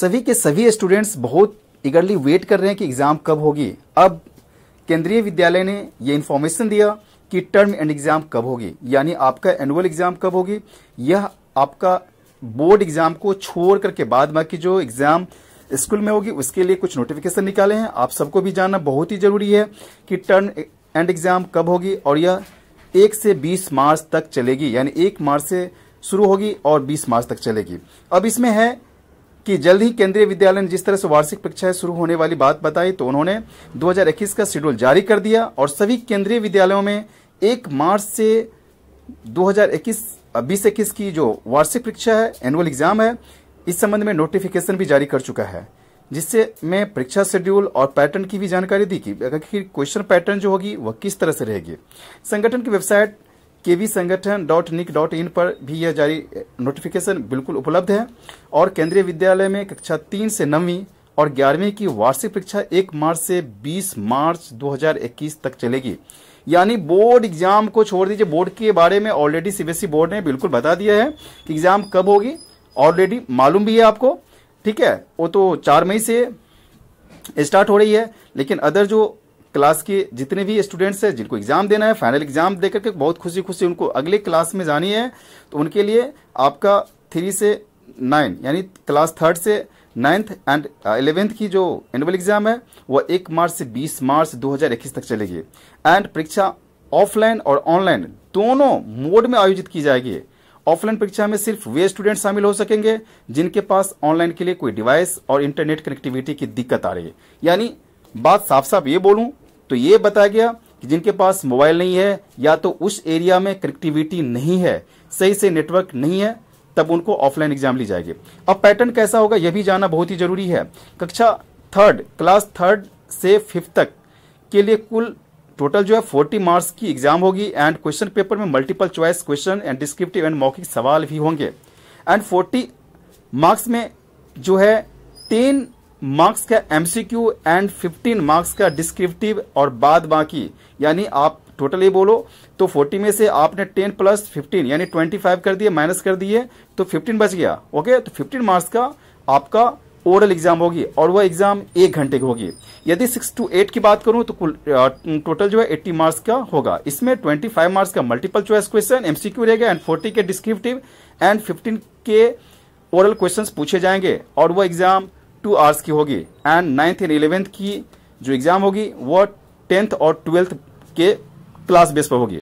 सभी के सभी स्टूडेंट्स बहुत इगरली वेट कर रहे हैं कि एग्जाम कब होगी अब केंद्रीय विद्यालय ने यह इन्फॉर्मेशन दिया कि टर्म एंड एग्जाम कब होगी यानी आपका एनुअल एग्जाम कब होगी यह आपका बोर्ड एग्जाम को छोड़ करके बाद बाकी जो एग्जाम स्कूल में होगी उसके लिए कुछ नोटिफिकेशन निकाले हैं आप सबको भी जानना बहुत ही जरूरी है कि टर्म एंड एग्जाम कब होगी और यह एक से बीस मार्च तक चलेगी यानी एक मार्च से शुरू होगी और बीस मार्च तक चलेगी अब इसमें है कि जल्द ही केंद्रीय विद्यालय ने जिस तरह से वार्षिक परीक्षाएं शुरू होने वाली बात बताई तो उन्होंने 2021 का शेड्यूल जारी कर दिया और सभी केंद्रीय विद्यालयों में एक मार्च से 2021 बीस इक्कीस की जो वार्षिक परीक्षा है एनुअल एग्जाम है इस संबंध में नोटिफिकेशन भी जारी कर चुका है जिससे मैं परीक्षा शेड्यूल और पैटर्न की भी जानकारी दी कि क्वेश्चन पैटर्न जो होगी वह किस तरह से रहेगी संगठन की वेबसाइट केवी संगठन डॉट निक डॉट इन पर भी यह जारी नोटिफिकेशन बिल्कुल उपलब्ध है और केंद्रीय विद्यालय में कक्षा तीन से नौवीं और ग्यारहवीं की वार्षिक परीक्षा एक मार्च से बीस मार्च दो तक चलेगी यानी बोर्ड एग्जाम को छोड़ दीजिए बोर्ड के बारे में ऑलरेडी सीबीएसई बोर्ड ने बिल्कुल बता दिया है कि एग्जाम कब होगी ऑलरेडी मालूम भी है आपको ठीक है वो तो चार मई से स्टार्ट हो रही है लेकिन अदर जो क्लास के जितने भी स्टूडेंट्स हैं जिनको एग्ज़ाम देना है फाइनल एग्ज़ाम दे करके बहुत खुशी खुशी उनको अगले क्लास में जानी है तो उनके लिए आपका थ्री से नाइन यानी क्लास थर्ड से नाइन्थ एंड इलेवेंथ uh, की जो एनुअल एग्ज़ाम है वह एक मार्च से बीस मार्च इक्कीस तक चलेगी एंड परीक्षा ऑफलाइन और ऑनलाइन दोनों मोड में आयोजित की जाएगी ऑफलाइन परीक्षा में सिर्फ वे स्टूडेंट शामिल हो सकेंगे जिनके पास ऑनलाइन के लिए कोई डिवाइस और इंटरनेट कनेक्टिविटी की दिक्कत आ रही है यानी बात साफ साफ ये बोलूं तो ये बताया गया कि जिनके पास मोबाइल नहीं है या तो उस एरिया में कनेक्टिविटी नहीं है सही से नेटवर्क नहीं है तब उनको ऑफलाइन एग्जाम ली जाएगी अब पैटर्न कैसा होगा यह भी जानना बहुत ही जरूरी है कक्षा थर्ड क्लास थर्ड से फिफ्थ तक के लिए कुल टोटल जो है 40 मार्क्स की एग्जाम होगी एंड क्वेश्चन पेपर में multiple choice question and descriptive and मौखिक सवाल भी होंगे एंड 40 मार्क्स में जो है तीन मार्क्स का एमसीक्यू एंड 15 मार्क्स का डिस्क्रिप्टिव और बाद बाकी यानी आप टोटली बोलो तो 40 में से आपने 10 प्लस 15 यानी 25 कर दिए माइनस कर दिए तो 15 बच गया ओके तो 15 मार्क्स का आपका ओरल एग्जाम होगी और वह एग्जाम एक घंटे की होगी यदि सिक्स टू एट की बात करूं तो कुल टोटल जो है एट्टी मार्क्स का होगा इसमें ट्वेंटी फाइव मार्क्स का मल्टीपल चॉइस क्वेश्चन एमसीक्यू रहेगा एंड फोर्टी के डिस्क्रिप्टिव एंड फिफ्टीन के ओरल क्वेश्चंस पूछे जाएंगे और वह एग्जाम टू आवर्स की होगी एंड नाइन्थ एंड इलेवेंथ की जो एग्ज़ाम होगी वो टेंथ और ट्वेल्थ के क्लास बेस पर होगी